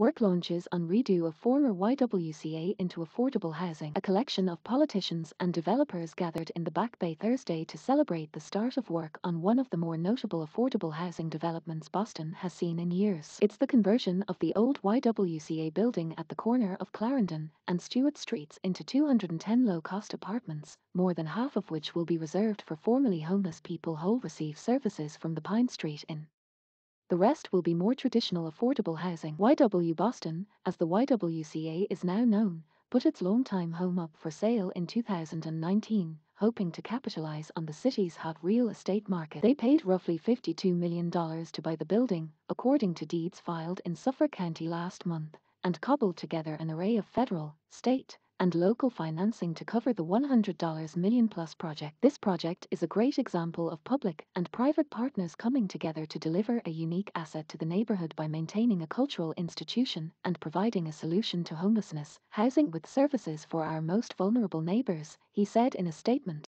Work launches on redo of former YWCA into affordable housing. A collection of politicians and developers gathered in the Back Bay Thursday to celebrate the start of work on one of the more notable affordable housing developments Boston has seen in years. It's the conversion of the old YWCA building at the corner of Clarendon and Stewart Streets into 210 low-cost apartments, more than half of which will be reserved for formerly homeless people who receive services from the Pine Street Inn. The rest will be more traditional affordable housing. YW Boston, as the YWCA is now known, put its longtime home up for sale in 2019, hoping to capitalize on the city's hot real estate market. They paid roughly $52 million to buy the building, according to deeds filed in Suffolk County last month, and cobbled together an array of federal, state, and local financing to cover the $100 million plus project. This project is a great example of public and private partners coming together to deliver a unique asset to the neighbourhood by maintaining a cultural institution and providing a solution to homelessness, housing with services for our most vulnerable neighbours, he said in a statement.